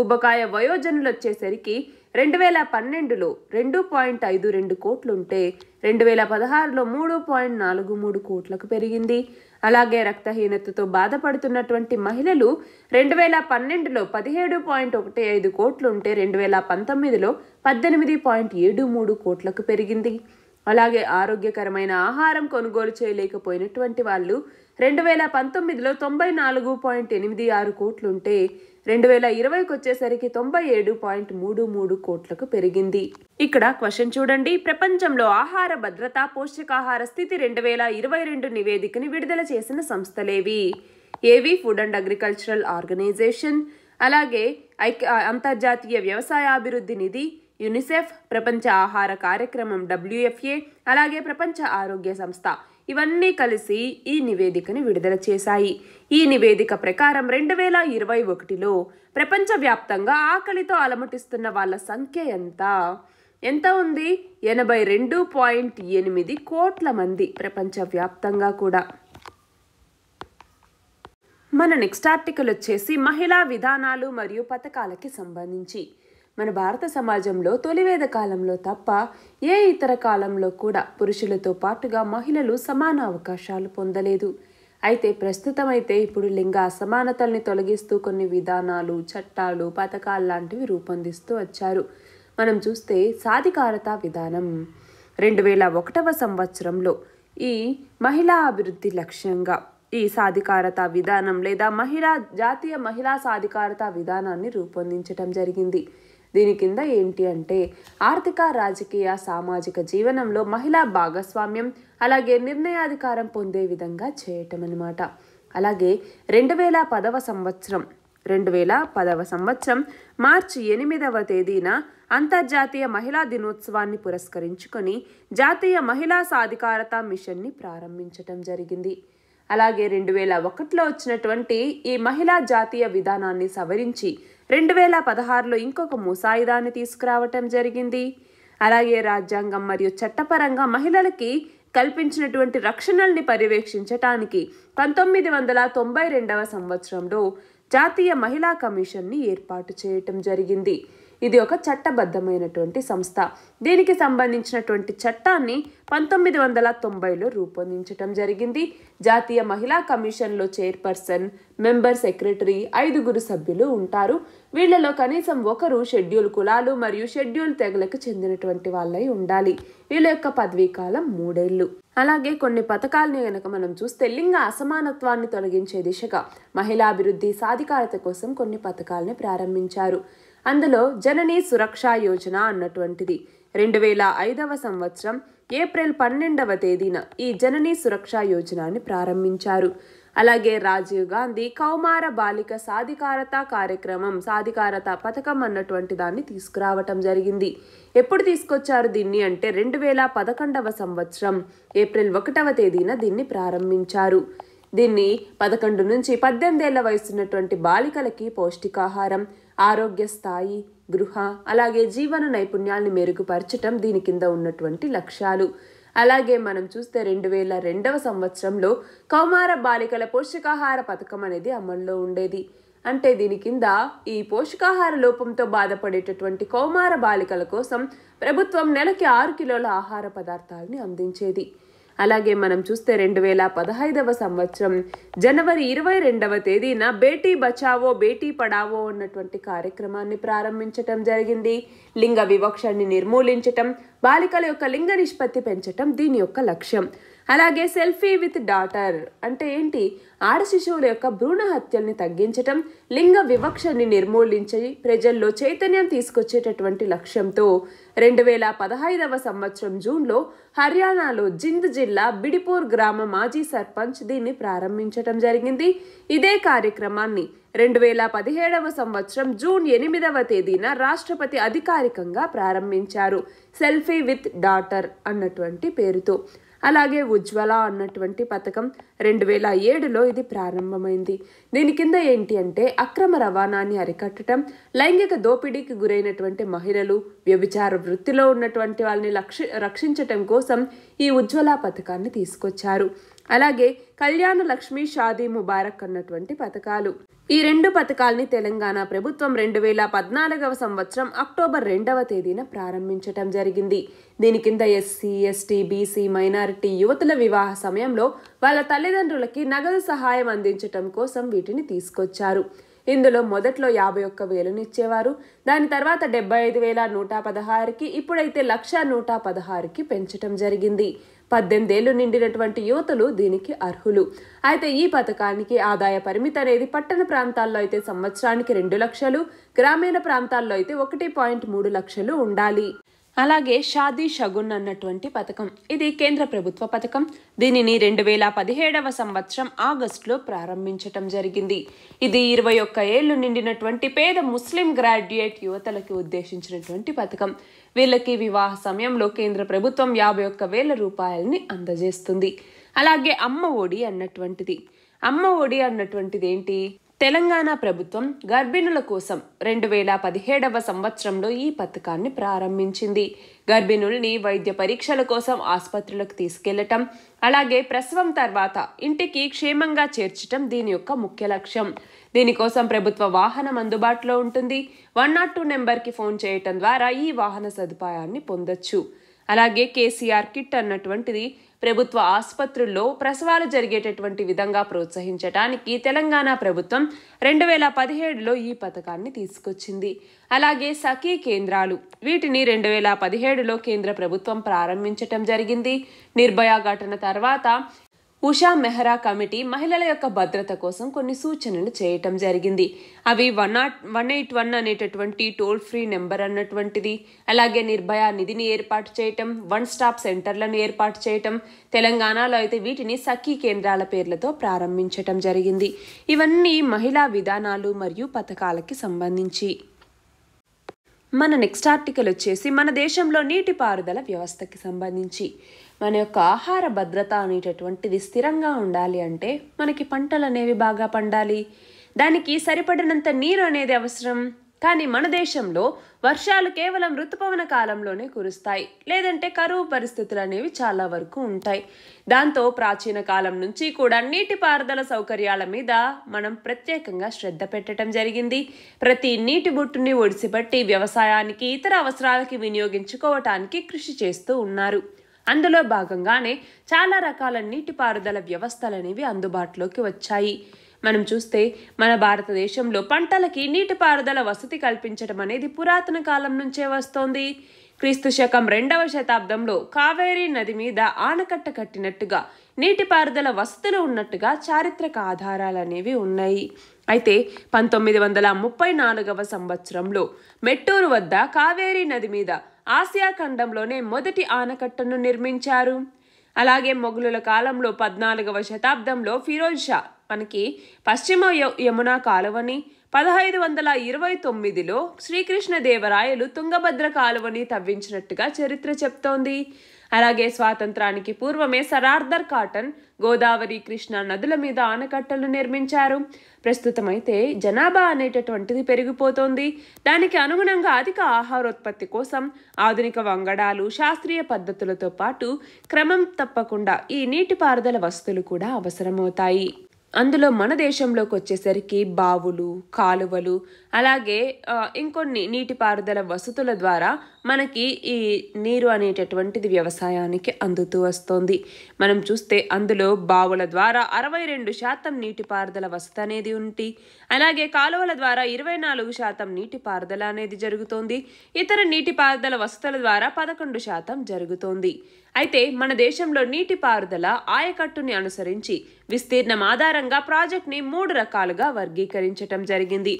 ఊబకాయ వయోజనులు వచ్చేసరికి రెండు వేల పన్నెండులో రెండు పాయింట్ ఐదు రెండు కోట్లుంటే రెండు వేల పదహారులో మూడు పాయింట్ నాలుగు మూడు కోట్లకు పెరిగింది అలాగే రక్తహీనతతో బాధపడుతున్నటువంటి మహిళలు రెండు వేల పన్నెండులో పదిహేడు పాయింట్ ఒకటి ఐదు కోట్లుంటే రెండు వేల పంతొమ్మిదిలో పద్దెనిమిది పాయింట్ ఏడు మూడు కోట్లకు పెరిగింది అలాగే ఆరోగ్యకరమైన ఆహారం కొనుగోలు చేయలేకపోయినటువంటి వాళ్ళు రెండు వేల పంతొమ్మిదిలో తొంభై నాలుగు పాయింట్ ఎనిమిది ఆరు కోట్లుంటే రెండు వేల ఇరవైకి వచ్చేసరికి తొంభై ఏడు పాయింట్ మూడు మూడు కోట్లకు పెరిగింది ఇక్కడ క్వశ్చన్ చూడండి ప్రపంచంలో ఆహార భద్రత పోషకాహార స్థితి రెండు వేల ఇరవై రెండు నివేదికని విడుదల చేసిన సంస్థలేవి ఏవి ఫుడ్ అండ్ అగ్రికల్చరల్ ఆర్గనైజేషన్ అలాగే ఐక్య అంతర్జాతీయ వ్యవసాయాభివృద్ధి నిధి యునిసెఫ్ ప్రపంచ ఆహార కార్యక్రమం డబ్ల్యూఎఫ్ఏ అలాగే ప్రపంచ ఆరోగ్య సంస్థ ఇవన్నీ కలిసి ఈ నివేదికను విడుదల చేశాయి ఈ నివేదిక ప్రకారం రెండు వేల ఇరవై ఒకటిలో ప్రపంచవ్యాప్తంగా ఆకలితో అలమటిస్తున్న వాళ్ళ సంఖ్య ఎంత ఎంత ఉంది ఎనభై రెండు పాయింట్ ఎనిమిది కోట్ల మంది ప్రపంచవ్యాప్తంగా కూడా మన నెక్స్ట్ ఆర్టికల్ వచ్చేసి మహిళా విధానాలు మరియు పథకాలకి సంబంధించి మన భారత సమాజంలో తొలివేద కాలంలో తప్ప ఏ ఇతర కాలంలో కూడా పురుషులతో పాటుగా మహిళలు సమాన అవకాశాలు పొందలేదు అయితే ప్రస్తుతమైతే ఇప్పుడు లింగ అసమానతల్ని తొలగిస్తూ కొన్ని విధానాలు చట్టాలు పథకాలు లాంటివి రూపొందిస్తూ వచ్చారు మనం చూస్తే సాధికారత విధానం రెండు వేల ఒకటవ సంవత్సరంలో ఈ మహిళా అభివృద్ధి లక్ష్యంగా ఈ సాధికారత విధానం లేదా మహిళా జాతీయ మహిళా సాధికారత విధానాన్ని రూపొందించటం జరిగింది దీని కింద ఏంటి అంటే ఆర్థిక రాజకీయ సామాజిక జీవనంలో మహిళా భాగస్వామ్యం అలాగే నిర్ణయాధికారం పొందే విధంగా చేయటం అనమాట అలాగే రెండు వేల పదవ సంవత్సరం రెండు వేల పదవ సంవత్సరం మార్చి ఎనిమిదవ తేదీన అంతర్జాతీయ మహిళా దినోత్సవాన్ని పురస్కరించుకొని జాతీయ మహిళా సాధికారత మిషన్ని ప్రారంభించటం జరిగింది అలాగే రెండు వేల ఒకటిలో వచ్చినటువంటి ఈ మహిళా జాతీయ విధానాన్ని సవరించి రెండు వేల పదహారులో ఇంకొక ముసాయిదాన్ని తీసుకురావటం జరిగింది అలాగే రాజ్యాంగం మరియు చట్టపరంగా మహిళలకి కల్పించినటువంటి రక్షణల్ని పర్యవేక్షించటానికి పంతొమ్మిది వందల తొంభై రెండవ సంవత్సరంలో జాతీయ మహిళా కమిషన్ని ఏర్పాటు చేయటం జరిగింది ఇది ఒక చట్టబద్ధమైనటువంటి సంస్థ దీనికి సంబంధించినటువంటి చట్టాన్ని పంతొమ్మిది వందల తొంభైలో రూపొందించడం జరిగింది జాతీయ మహిళా కమిషన్లో చైర్పర్సన్ మెంబర్ సెక్రటరీ ఐదుగురు సభ్యులు ఉంటారు వీళ్లలో కనీసం ఒకరు షెడ్యూల్ కులాలు మరియు షెడ్యూల్ తెగలకు చెందినటువంటి వాళ్ళై ఉండాలి వీళ్ళ యొక్క పదవీ కాలం మూడేళ్లు అలాగే కొన్ని పథకాలని కనుక మనం చూస్తే లింగ అసమానత్వాన్ని తొలగించే దిశగా మహిళాభివృద్ధి సాధికారత కోసం కొన్ని పథకాలను ప్రారంభించారు అందులో జననీ సురక్షా యోజన అన్నటువంటిది రెండు వేల ఐదవ సంవత్సరం ఏప్రిల్ పన్నెండవ తేదీన ఈ జననీ సురక్షా యోజనని ప్రారంభించారు అలాగే రాజీవ్ గాంధీ కౌమార బాలిక సాధికారత కార్యక్రమం సాధికారత పథకం అన్నటువంటి దాన్ని తీసుకురావటం జరిగింది ఎప్పుడు తీసుకొచ్చారు దీన్ని అంటే రెండు వేల పదకొండవ సంవత్సరం ఏప్రిల్ ఒకటవ తేదీన దీన్ని ప్రారంభించారు దీన్ని పదకొండు నుంచి పద్దెనిమిదేళ్ల వయసున్నటువంటి బాలికలకి పౌష్టికాహారం ఆరోగ్య స్థాయి గృహ అలాగే జీవన నైపుణ్యాల్ని మెరుగుపరచటం దీని కింద ఉన్నటువంటి లక్ష్యాలు అలాగే మనం చూస్తే రెండు వేల రెండవ సంవత్సరంలో కౌమార బాలికల పోషకాహార పథకం అనేది అమల్లో ఉండేది అంటే దీని కింద ఈ పోషకాహార లోపంతో బాధపడేటటువంటి కౌమార బాలికల కోసం ప్రభుత్వం నెలకి ఆరు కిలోల ఆహార పదార్థాలని అందించేది అలాగే మనం చూస్తే రెండు వేల పదహైదవ సంవత్సరం జనవరి ఇరవై రెండవ తేదీన బేటీ బచావో బేటీ పడావో అన్నటువంటి కార్యక్రమాన్ని ప్రారంభించటం జరిగింది లింగ వివక్షాన్ని నిర్మూలించటం బాలికల యొక్క లింగ నిష్పత్తి పెంచటం దీని యొక్క లక్ష్యం అలాగే సెల్ఫీ విత్ డాటర్ అంటే ఏంటి ఆడ శిశువుల యొక్క భ్రూణ హత్యల్ని తగ్గించటం లింగ వివక్షని నిర్మూలించి ప్రజల్లో చైతన్యం తీసుకొచ్చేటటువంటి లక్ష్యంతో రెండు వేల పదహైదవ సంవత్సరం జూన్లో హర్యానాలో జింద్ జిల్లా బిడిపూర్ గ్రామ మాజీ సర్పంచ్ దీన్ని ప్రారంభించటం జరిగింది ఇదే కార్యక్రమాన్ని రెండు వేల పదిహేడవ సంవత్సరం జూన్ ఎనిమిదవ తేదీన రాష్ట్రపతి అధికారికంగా ప్రారంభించారు సెల్ఫీ విత్ డాటర్ అన్నటువంటి పేరుతో అలాగే ఉజ్వల అన్నటువంటి పథకం రెండు వేల ఏడులో ఇది ప్రారంభమైంది దీని కింద ఏంటి అంటే అక్రమ రవాణాన్ని అరికట్టడం లైంగిక దోపిడీకి గురైనటువంటి మహిళలు వ్యభిచార వృత్తిలో ఉన్నటువంటి వాళ్ళని లక్ష రక్షించటం కోసం ఈ ఉజ్వల పథకాన్ని తీసుకొచ్చారు అలాగే కళ్యాణ లక్ష్మి షాదీ ముబారక్ అన్నటువంటి పథకాలు ఈ రెండు పథకాల్ని తెలంగాణ ప్రభుత్వం రెండు వేల పద్నాలుగవ సంవత్సరం అక్టోబర్ రెండవ తేదీన ప్రారంభించటం జరిగింది దీని కింద ఎస్సీ ఎస్టీ బీసీ మైనారిటీ యువతుల వివాహ సమయంలో వాళ్ళ తల్లిదండ్రులకి నగదు సహాయం అందించటం కోసం వీటిని తీసుకొచ్చారు ఇందులో మొదట్లో యాభై ఒక్క వేలను ఇచ్చేవారు దాని తర్వాత డెబ్బై ఐదు వేల నూట పదహారుకి ఇప్పుడైతే లక్ష నూట పదహారుకి పెంచటం జరిగింది పద్దెనిమిదేళ్లు నిండినటువంటి యువతులు దీనికి అర్హులు అయితే ఈ పథకానికి ఆదాయ పరిమితి అనేది పట్టణ ప్రాంతాల్లో అయితే సంవత్సరానికి రెండు లక్షలు గ్రామీణ ప్రాంతాల్లో అయితే ఒకటి పాయింట్ మూడు లక్షలు ఉండాలి అలాగే షాదీ షగున్ అన్నటువంటి పథకం ఇది కేంద్ర ప్రభుత్వ పథకం దీనిని రెండు వేల పదిహేడవ సంవత్సరం ఆగస్టులో ప్రారంభించటం జరిగింది ఇది ఇరవై ఒక్క ఏళ్ళు నిండినటువంటి పేద ముస్లిం గ్రాడ్యుయేట్ యువతలకు ఉద్దేశించినటువంటి పథకం వీళ్ళకి వివాహ సమయంలో కేంద్ర ప్రభుత్వం యాభై ఒక్క వేల రూపాయలని అందజేస్తుంది అలాగే అమ్మ ఒడి అన్నటువంటిది అమ్మ ఒడి అన్నటువంటిది ఏంటి తెలంగాణ ప్రభుత్వం గర్భిణుల కోసం రెండు వేల పదిహేడవ సంవత్సరంలో ఈ పథకాన్ని ప్రారంభించింది గర్భిణుల్ని వైద్య పరీక్షల కోసం ఆసుపత్రులకు తీసుకెళ్లటం అలాగే ప్రసవం తర్వాత ఇంటికి క్షేమంగా చేర్చటం దీని యొక్క ముఖ్య లక్ష్యం దీనికోసం ప్రభుత్వ వాహనం అందుబాటులో ఉంటుంది వన్ నాట్ టూ నెంబర్కి ఫోన్ చేయటం ద్వారా ఈ వాహన సదుపాయాన్ని పొందొచ్చు అలాగే కేసీఆర్ కిట్ అన్నటువంటిది ప్రభుత్వ ఆసుపత్రుల్లో ప్రసవాలు జరిగేటటువంటి విధంగా ప్రోత్సహించడానికి తెలంగాణ ప్రభుత్వం రెండు వేల పదిహేడులో ఈ పథకాన్ని తీసుకొచ్చింది అలాగే సఖీ కేంద్రాలు వీటిని రెండు వేల పదిహేడులో కేంద్ర ప్రభుత్వం ప్రారంభించటం జరిగింది నిర్భయ ఘటన తర్వాత ఉషా మెహ్రా కమిటీ మహిళల యొక్క భద్రత కోసం కొన్ని సూచనలు చేయటం జరిగింది అవి one not one eight one అనేటటువంటి టోల్ ఫ్రీ నెంబర్ అన్నటువంటిది అలాగే నిర్భయ నిధిని ఏర్పాటు చేయటం వన్ స్టాప్ సెంటర్లను ఏర్పాటు చేయటం తెలంగాణలో అయితే వీటిని సఖీ కేంద్రాల పేర్లతో ప్రారంభించటం జరిగింది ఇవన్నీ మహిళా విధానాలు మరియు పథకాలకి సంబంధించి మన నెక్స్ట్ ఆర్టికల్ వచ్చేసి మన దేశంలో నీటిపారుదల వ్యవస్థకి సంబంధించి మన యొక్క ఆహార భద్రత అనేటటువంటిది స్థిరంగా ఉండాలి అంటే మనకి పంటలు అనేవి బాగా పండాలి దానికి సరిపడినంత నీరు అనేది అవసరం కానీ మన దేశంలో వర్షాలు కేవలం ఋతుపవన కాలంలోనే కురుస్తాయి లేదంటే కరువు పరిస్థితులు అనేవి చాలా వరకు ఉంటాయి దాంతో ప్రాచీన కాలం నుంచి కూడా నీటిపారుదల సౌకర్యాల మీద మనం ప్రత్యేకంగా శ్రద్ధ పెట్టడం జరిగింది ప్రతి నీటి బొట్టుని ఒడిసిపట్టి వ్యవసాయానికి ఇతర అవసరాలకి వినియోగించుకోవటానికి కృషి చేస్తూ ఉన్నారు అందులో భాగంగానే చాలా రకాల నీటిపారుదల వ్యవస్థలు అనేవి అందుబాటులోకి వచ్చాయి మనం చూస్తే మన భారతదేశంలో పంటలకి నీటిపారుదల వసతి కల్పించడం అనేది పురాతన కాలం నుంచే వస్తోంది క్రీస్తు శకం రెండవ శతాబ్దంలో కావేరీ నది మీద ఆనకట్ట కట్టినట్టుగా నీటిపారుదల వసతులు ఉన్నట్టుగా చారిత్రక ఆధారాలు అనేవి ఉన్నాయి అయితే పంతొమ్మిది వందల ముప్పై నాలుగవ సంవత్సరంలో మెట్టూరు వద్ద కావేరీ నది మీద ఆసియా ఖండంలోనే మొదటి ఆనకట్టను నిర్మించారు అలాగే మొఘలుల కాలంలో పద్నాలుగవ శతాబ్దంలో ఫిరోజ్ షా మనకి పశ్చిమ యమునా కాలువని పదహైదు వందల ఇరవై తొమ్మిదిలో శ్రీకృష్ణదేవరాయలు తుంగభద్ర కాలువని తవ్వించినట్టుగా చరిత్ర చెప్తోంది అలాగే స్వాతంత్రానికి పూర్వమే సరార్దర్ కాటన్ గోదావరి కృష్ణా నదుల మీద ఆనకట్టలు నిర్మించారు ప్రస్తుతమైతే జనాభా అనేటటువంటిది పెరిగిపోతోంది దానికి అనుగుణంగా అధిక ఆహారోత్పత్తి కోసం ఆధునిక వంగడాలు శాస్త్రీయ పద్ధతులతో పాటు క్రమం తప్పకుండా ఈ నీటిపారుదల వసతులు కూడా అవసరమవుతాయి అందులో మన దేశంలోకి వచ్చేసరికి బావులు కాలువలు అలాగే ఇంకొన్ని నీటిపారుదల వసతుల ద్వారా మనకి ఈ నీరు అనేటటువంటిది వ్యవసాయానికి అందుతూ వస్తోంది మనం చూస్తే అందులో బావుల ద్వారా అరవై రెండు శాతం నీటిపారుదల వసతి అనేది ఉంది అలాగే కాలువల ద్వారా ఇరవై నాలుగు శాతం నీటిపారుదల అనేది జరుగుతోంది ఇతర నీటిపారుదల వసతుల ద్వారా పదకొండు శాతం జరుగుతోంది అయితే మన దేశంలో నీటిపారుదల ఆయకట్టుని అనుసరించి విస్తీర్ణం ఆధారంగా ప్రాజెక్ట్ని మూడు రకాలుగా వర్గీకరించటం జరిగింది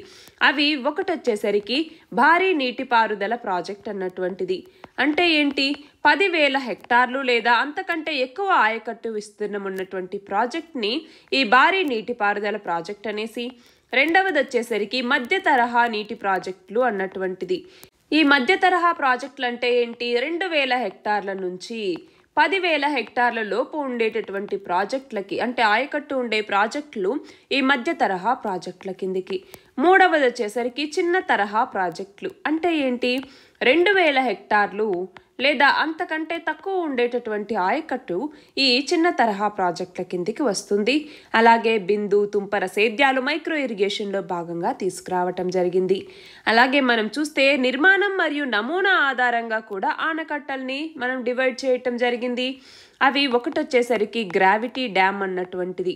అవి ఒకటొచ్చేసరికి భారీ నీటిపారుదల ప్రాజెక్ట్ అన్నటువంటిది అంటే ఏంటి పదివేల హెక్టార్లు లేదా అంతకంటే ఎక్కువ ఆయకట్టు విస్తీర్ణం ఉన్నటువంటి ప్రాజెక్ట్ని ఈ భారీ నీటిపారుదల ప్రాజెక్ట్ అనేసి రెండవది వచ్చేసరికి మధ్య తరహా నీటి ప్రాజెక్టులు అన్నటువంటిది ఈ మధ్య తరహా ప్రాజెక్టులు అంటే ఏంటి రెండు వేల హెక్టార్ల నుంచి పదివేల హెక్టార్ల లోపు ఉండేటటువంటి ప్రాజెక్టులకి అంటే ఆయకట్టు ఉండే ప్రాజెక్టులు ఈ మధ్య తరహా ప్రాజెక్టుల కిందికి మూడవది వచ్చేసరికి చిన్న తరహా ప్రాజెక్టులు అంటే ఏంటి రెండు వేల హెక్టార్లు లేదా అంతకంటే తక్కువ ఉండేటటువంటి ఆయకట్టు ఈ చిన్న తరహా ప్రాజెక్టుల కిందికి వస్తుంది అలాగే బిందు తుంపర సేద్యాలు మైక్రో ఇరిగేషన్లో భాగంగా తీసుకురావటం జరిగింది అలాగే మనం చూస్తే నిర్మాణం మరియు నమూనా ఆధారంగా కూడా ఆనకట్టల్ని మనం డివైడ్ చేయటం జరిగింది అవి ఒకటొచ్చేసరికి గ్రావిటీ డ్యామ్ అన్నటువంటిది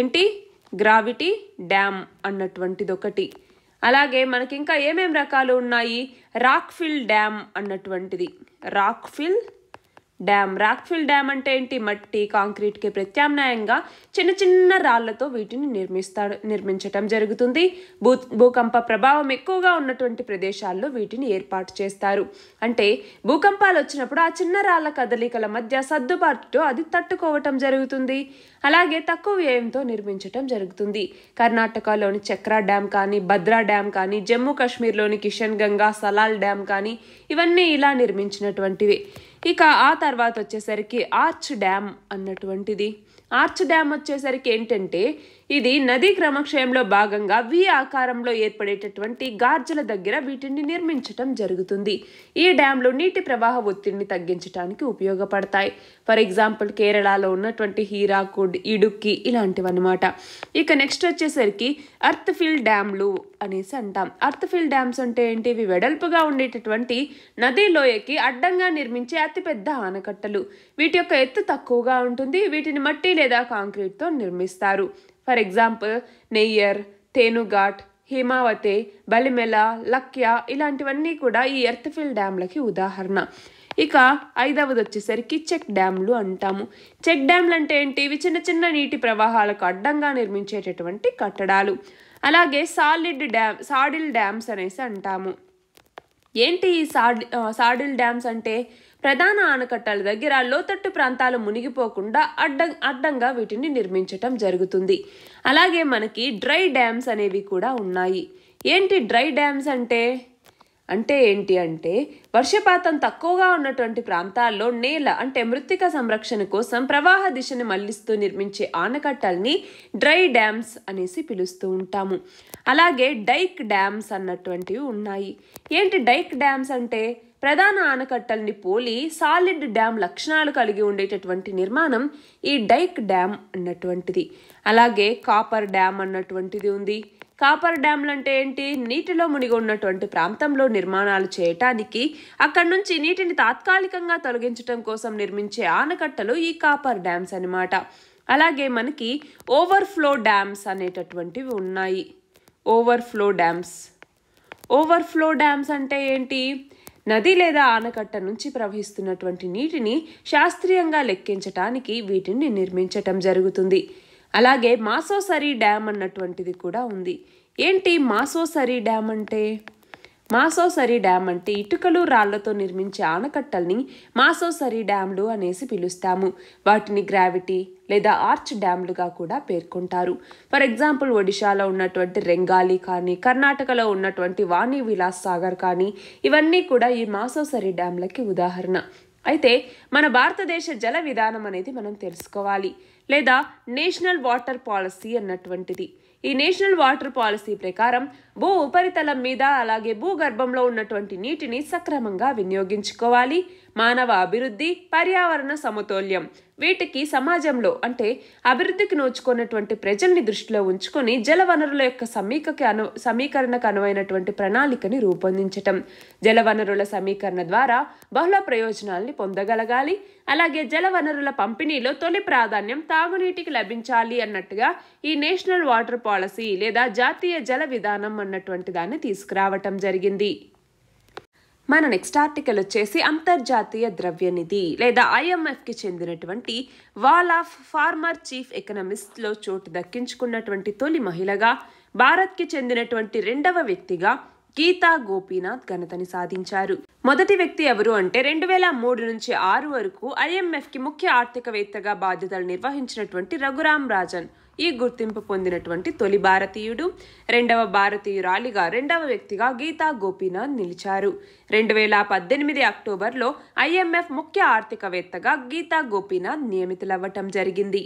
ఏంటి గ్రావిటీ డ్యామ్ అన్నటువంటిది ఒకటి అలాగే మనకింకా ఇంకా ఏమేం రకాలు ఉన్నాయి రాక్ఫిల్ డ్యామ్ అన్నటువంటిది راكفيل డ్యామ్ రాక్ఫిల్ డ్యామ్ అంటే ఏంటి మట్టి కాంక్రీట్కి ప్రత్యామ్నాయంగా చిన్న చిన్న రాళ్లతో వీటిని నిర్మిస్తాడు నిర్మించటం జరుగుతుంది భూ భూకంప ప్రభావం ఎక్కువగా ఉన్నటువంటి ప్రదేశాల్లో వీటిని ఏర్పాటు చేస్తారు అంటే భూకంపాలు వచ్చినప్పుడు ఆ చిన్న రాళ్ల కదలికల మధ్య సర్దుబాటుతో అది తట్టుకోవటం జరుగుతుంది అలాగే తక్కువ వ్యయంతో నిర్మించటం జరుగుతుంది కర్ణాటకలోని చక్రా డ్యామ్ కానీ భద్రా డ్యామ్ కానీ జమ్మూ కాశ్మీర్లోని కిషన్ గంగా సలాల్ డ్యామ్ కానీ ఇవన్నీ ఇలా నిర్మించినటువంటివి ఇక ఆ తర్వాత వచ్చేసరికి ఆర్చ్ డ్యామ్ అన్నటువంటిది ఆర్చ్ డ్యామ్ వచ్చేసరికి ఏంటంటే ఇది నదీ క్రమక్షయంలో భాగంగా వి ఆకారంలో ఏర్పడేటటువంటి గార్జల దగ్గర వీటిని నిర్మించటం జరుగుతుంది ఈ డ్యాంలు నీటి ప్రవాహ ఒత్తిడిని తగ్గించడానికి ఉపయోగపడతాయి ఫర్ ఎగ్జాంపుల్ కేరళలో ఉన్నటువంటి హీరాకుడ్ ఇడుక్కి ఇలాంటివి అనమాట ఇక నెక్స్ట్ వచ్చేసరికి అర్త్ ఫిల్ డ్యాంలు అనేసి అంటాం అర్త్ ఫిల్ డ్యామ్స్ అంటే ఏంటి ఇవి వెడల్పుగా ఉండేటటువంటి నదీ లోయకి అడ్డంగా నిర్మించే అతిపెద్ద ఆనకట్టలు వీటి యొక్క ఎత్తు తక్కువగా ఉంటుంది వీటిని మట్టి లేదా కాంక్రీట్తో నిర్మిస్తారు ఫర్ ఎగ్జాంపుల్ నెయ్యర్ తేనుఘాట్ హేమావతి బలిమెల లక్య ఇలాంటివన్నీ కూడా ఈ ఎర్త్ఫిల్ డ్యామ్లకి ఉదాహరణ ఇక ఐదవది వచ్చేసరికి చెక్ డ్యామ్లు అంటాము చెక్ డ్యామ్లు అంటే ఏంటి ఇవి చిన్న చిన్న నీటి ప్రవాహాలకు అడ్డంగా నిర్మించేటటువంటి కట్టడాలు అలాగే సాలిడ్ డ్యామ్ సాడిల్ డ్యామ్స్ అనేసి అంటాము ఏంటి ఈ సాడి సాడిల్ డ్యామ్స్ అంటే ప్రధాన ఆనకట్టల దగ్గర లోతట్టు ప్రాంతాలు మునిగిపోకుండా అడ్డం అడ్డంగా వీటిని నిర్మించటం జరుగుతుంది అలాగే మనకి డ్రై డ్యామ్స్ అనేవి కూడా ఉన్నాయి ఏంటి డ్రై డ్యామ్స్ అంటే అంటే ఏంటి అంటే వర్షపాతం తక్కువగా ఉన్నటువంటి ప్రాంతాల్లో నేల అంటే మృతిక సంరక్షణ కోసం ప్రవాహ దిశను మళ్లిస్తూ నిర్మించే ఆనకట్టల్ని డ్రై డ్యామ్స్ అనేసి పిలుస్తూ ఉంటాము అలాగే డైక్ డ్యామ్స్ అన్నటువంటివి ఉన్నాయి ఏంటి డైక్ డ్యామ్స్ అంటే ప్రధాన ఆనకట్టల్ని పోలి సాలిడ్ డ్యామ్ లక్షణాలు కలిగి ఉండేటటువంటి నిర్మాణం ఈ డైక్ డ్యామ్ అన్నటువంటిది అలాగే కాపర్ డ్యామ్ అన్నటువంటిది ఉంది కాపర్ డ్యామ్లు అంటే ఏంటి నీటిలో మునిగి ఉన్నటువంటి ప్రాంతంలో నిర్మాణాలు చేయటానికి అక్కడి నుంచి నీటిని తాత్కాలికంగా తొలగించడం కోసం నిర్మించే ఆనకట్టలు ఈ కాపర్ డ్యామ్స్ అనమాట అలాగే మనకి ఓవర్ఫ్లో డ్యామ్స్ అనేటటువంటివి ఉన్నాయి ఓవర్ఫ్లో డ్యామ్స్ ఓవర్ఫ్లో డ్యామ్స్ అంటే ఏంటి నది లేదా ఆనకట్ట నుంచి ప్రవహిస్తున్నటువంటి నీటిని శాస్త్రీయంగా లెక్కించటానికి వీటిని నిర్మించటం జరుగుతుంది అలాగే మాసోసరీ డ్యామ్ అన్నటువంటిది కూడా ఉంది ఏంటి మాసోసరీ డ్యామ్ అంటే మాసోసరి డ్యామ్ అంటే ఇటుకలు రాళ్లతో నిర్మించే ఆనకట్టల్ని మాసోసరి డ్యామ్లు అనేసి పిలుస్తాము వాటిని గ్రావిటీ లేదా ఆర్చ్ డ్యామ్లుగా కూడా పేర్కొంటారు ఫర్ ఎగ్జాంపుల్ ఒడిశాలో ఉన్నటువంటి రెంగాలి కానీ కర్ణాటకలో ఉన్నటువంటి వాణి విలాస్ సాగర్ కానీ ఇవన్నీ కూడా ఈ మాసోసరి డ్యామ్లకి ఉదాహరణ అయితే మన భారతదేశ జల విధానం అనేది మనం తెలుసుకోవాలి లేదా నేషనల్ వాటర్ పాలసీ అన్నటువంటిది ఈ నేషనల్ వాటర్ పాలసీ ప్రకారం భూ ఉపరితలం మీద అలాగే భూగర్భంలో ఉన్నటువంటి నీటిని సక్రమంగా వినియోగించుకోవాలి మానవ అభివృద్ధి పర్యావరణ సమతౌల్యం వీటికి సమాజంలో అంటే అభివృద్ధికి నోచుకున్నటువంటి ప్రజల్ని దృష్టిలో ఉంచుకొని జల వనరుల యొక్క సమీకకి అను సమీకరణకు అనువైనటువంటి ప్రణాళికని రూపొందించటం జల వనరుల సమీకరణ ద్వారా బహుళ ప్రయోజనాల్ని పొందగలగాలి అలాగే జల వనరుల పంపిణీలో తొలి ప్రాధాన్యం తాగునీటికి లభించాలి అన్నట్టుగా ఈ నేషనల్ వాటర్ పాలసీ లేదా జాతీయ జల విధానం అన్నటువంటి దాన్ని తీసుకురావటం జరిగింది మన నెక్స్ట్ ఆర్టికల్ వచ్చేసి అంతర్జాతీయ ద్రవ్యనిధి లేదా ఐఎంఎఫ్కి చెందినటువంటి వాల్ ఆఫ్ ఫార్మర్ చీఫ్ ఎకనమిస్ట్లో చోటు దక్కించుకున్నటువంటి తొలి మహిళగా భారత్కి చెందినటువంటి రెండవ వ్యక్తిగా గీతా గోపీనాథ్ ఘనతని సాధించారు మొదటి వ్యక్తి ఎవరు అంటే రెండు వేల మూడు నుంచి ఆరు వరకు ఐఎంఎఫ్కి ముఖ్య ఆర్థికవేత్తగా బాధ్యతలు నిర్వహించినటువంటి రఘురామ్ రాజన్ ఈ గుర్తింపు పొందినటువంటి తొలి భారతీయుడు రెండవ భారతీయురాలిగా రెండవ వ్యక్తిగా గీతా గోపీనాథ్ నిలిచారు రెండు వేల పద్దెనిమిది అక్టోబర్లో ఐఎంఎఫ్ ముఖ్య ఆర్థికవేత్తగా గీతా గోపీనాథ్ నియమితులవ్వటం జరిగింది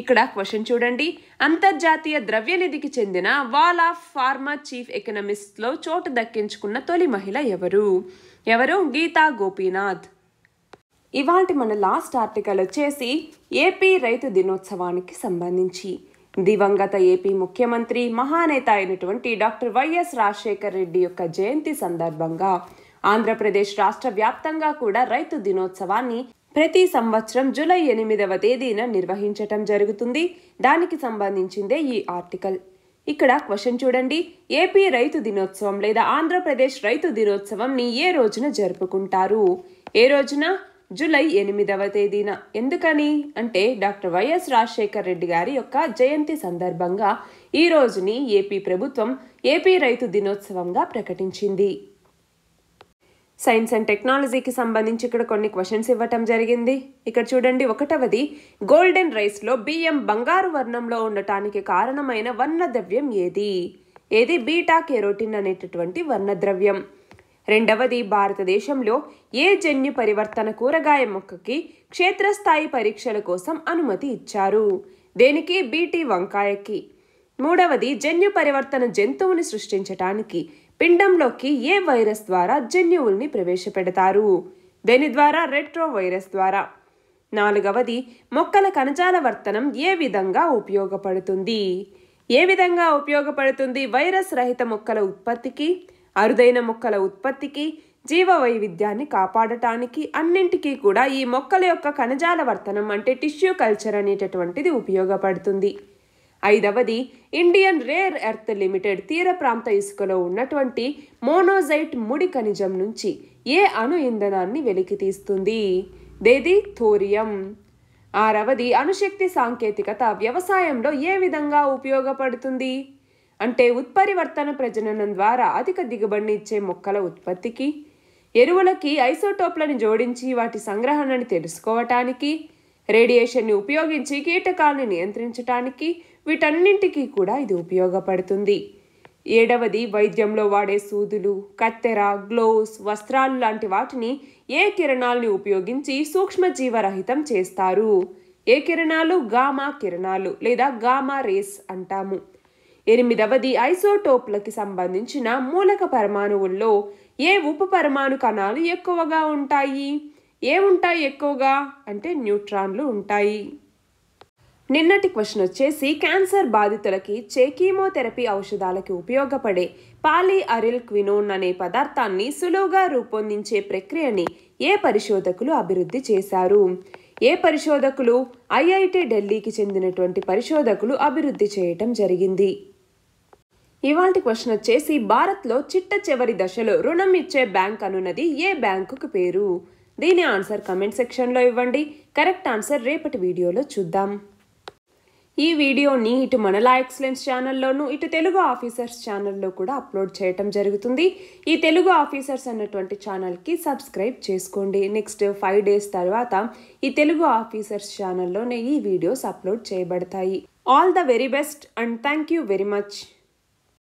ఇక్కడ క్వశ్చన్ చూడండి అంతర్జాతీయ ద్రవ్యనిధికి చెందిన వాల్ ఆఫ్ ఫార్మా చీఫ్ ఎకనమిస్ట్లో చోటు దక్కించుకున్న తొలి మహిళ ఎవరు ఎవరు గీతా గోపీనాథ్ ఇవాళ మన లాస్ట్ ఆర్టికల్ వచ్చేసి ఏపీ రైతు దినోత్సవానికి సంబంధించి దివంగత ఏపీ ముఖ్యమంత్రి మహానేత అయినటువంటి డాక్టర్ వైఎస్ రాజశేఖర్ రెడ్డి యొక్క జయంతి సందర్భంగా ఆంధ్రప్రదేశ్ రాష్ట్ర వ్యాప్తంగా కూడా రైతు దినోత్సవాన్ని ప్రతి సంవత్సరం జూలై ఎనిమిదవ తేదీన నిర్వహించటం జరుగుతుంది దానికి సంబంధించిందే ఈ ఆర్టికల్ ఇక్కడ క్వశ్చన్ చూడండి ఏపీ రైతు దినోత్సవం లేదా ఆంధ్రప్రదేశ్ రైతు దినోత్సవంని ఏ రోజున జరుపుకుంటారు ఏ రోజున జూలై ఎనిమిదవ తేదీన ఎందుకని అంటే డాక్టర్ వైఎస్ రాజశేఖర్ రెడ్డి గారి యొక్క జయంతి సందర్భంగా ఈ రోజుని ఏపీ ప్రభుత్వం ఏపీ రైతు దినోత్సవంగా ప్రకటించింది సైన్స్ అండ్ టెక్నాలజీకి సంబంధించి ఇక్కడ కొన్ని క్వశ్చన్స్ ఇవ్వటం జరిగింది ఇక్కడ చూడండి ఒకటవది గోల్డెన్ రైస్లో బియ్యం బంగారు వర్ణంలో ఉండటానికి కారణమైన వర్ణద్రవ్యం ఏది ఏది బీటా కెరోటిన్ అనేటటువంటి వర్ణద్రవ్యం రెండవది భారతదేశంలో ఏ జన్యు పరివర్తన కూరగాయ మొక్కకి క్షేత్రస్థాయి పరీక్షల కోసం అనుమతి ఇచ్చారు దేనికి బీటీ వంకాయకి మూడవది జన్యు పరివర్తన జంతువుని సృష్టించటానికి పిండంలోకి ఏ వైరస్ ద్వారా జన్యువుల్ని ప్రవేశపెడతారు దేని ద్వారా రెట్రో వైరస్ ద్వారా నాలుగవది మొక్కల కణజాల వర్తనం ఏ విధంగా ఉపయోగపడుతుంది ఏ విధంగా ఉపయోగపడుతుంది వైరస్ రహిత మొక్కల ఉత్పత్తికి అరుదైన మొక్కల ఉత్పత్తికి జీవ వైవిధ్యాన్ని కాపాడటానికి అన్నింటికీ కూడా ఈ మొక్కల యొక్క కణజాల వర్తనం అంటే టిష్యూ కల్చర్ అనేటటువంటిది ఉపయోగపడుతుంది ఐదవది ఇండియన్ రేర్ ఎర్త్ లిమిటెడ్ తీర ప్రాంత ఇసుకలో ఉన్నటువంటి మోనోజైట్ ముడి ఖనిజం నుంచి ఏ అణు ఇంధనాన్ని వెలికితీస్తుంది దేది థోరియం ఆరవది అణుశక్తి సాంకేతికత వ్యవసాయంలో ఏ విధంగా ఉపయోగపడుతుంది అంటే ఉత్పరివర్తన ప్రజననం ద్వారా అధిక దిగుబడిని ఇచ్చే మొక్కల ఉత్పత్తికి ఎరువులకి ఐసోటోప్లను జోడించి వాటి సంగ్రహణని తెలుసుకోవటానికి రేడియేషన్ని ఉపయోగించి కీటకాలను నియంత్రించటానికి వీటన్నింటికీ కూడా ఇది ఉపయోగపడుతుంది ఏడవది వైద్యంలో వాడే సూదులు కత్తెర గ్లోవ్స్ వస్త్రాలు లాంటి వాటిని ఏ కిరణాలని ఉపయోగించి సూక్ష్మజీవరహితం చేస్తారు ఏ కిరణాలు గామా కిరణాలు లేదా గామా రేస్ అంటాము ఎనిమిదవది ఐసోటోప్లకి సంబంధించిన మూలక పరమాణువుల్లో ఏ ఉప పరమాణు కణాలు ఎక్కువగా ఉంటాయి ఏ ఉంటాయి ఎక్కువగా అంటే న్యూట్రాన్లు ఉంటాయి నిన్నటి క్వశ్చన్ వచ్చేసి క్యాన్సర్ బాధితులకి ఇచ్చే కీమోథెరపీ ఔషధాలకి ఉపయోగపడే పాలీ అరిల్ క్వినోన్ అనే పదార్థాన్ని సులువుగా రూపొందించే ప్రక్రియని ఏ పరిశోధకులు అభివృద్ధి చేశారు ఏ పరిశోధకులు ఐఐటి ఢిల్లీకి చెందినటువంటి పరిశోధకులు అభివృద్ధి చేయటం జరిగింది ఇవాంటి క్వశ్చన్ వచ్చేసి భారత్లో చిట్ట చివరి దశలో రుణం ఇచ్చే బ్యాంక్ అనున్నది ఏ బ్యాంకుకు పేరు దీని ఆన్సర్ కమెంట్ సెక్షన్లో ఇవ్వండి కరెక్ట్ ఆన్సర్ రేపటి వీడియోలో చూద్దాం ఈ వీడియోని ఇటు మనలా ఎక్సలెన్స్ ఛానల్లోనూ ఇటు తెలుగు ఆఫీసర్స్ ఛానల్లో కూడా అప్లోడ్ చేయటం జరుగుతుంది ఈ తెలుగు ఆఫీసర్స్ అన్నటువంటి ఛానల్కి సబ్స్క్రైబ్ చేసుకోండి నెక్స్ట్ ఫైవ్ డేస్ తర్వాత ఈ తెలుగు ఆఫీసర్స్ ఛానల్లోనే ఈ వీడియోస్ అప్లోడ్ చేయబడతాయి all the very best and thank you very much